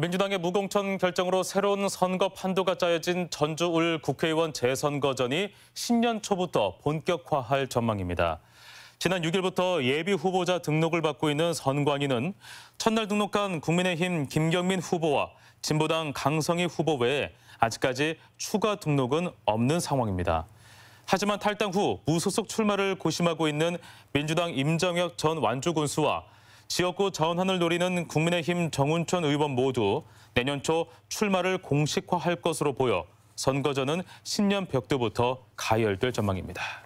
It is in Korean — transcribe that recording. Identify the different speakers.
Speaker 1: 민주당의 무공천 결정으로 새로운 선거 판도가 짜여진 전주울 국회의원 재선거전이 10년 초부터 본격화할 전망입니다. 지난 6일부터 예비 후보자 등록을 받고 있는 선관위는 첫날 등록한 국민의힘 김경민 후보와 진보당 강성희 후보 외에 아직까지 추가 등록은 없는 상황입니다. 하지만 탈당 후 무소속 출마를 고심하고 있는 민주당 임정혁 전 완주군수와 지역구 전환을 노리는 국민의힘 정운천 의원 모두 내년 초 출마를 공식화할 것으로 보여 선거전은 신년 벽두부터 가열될 전망입니다.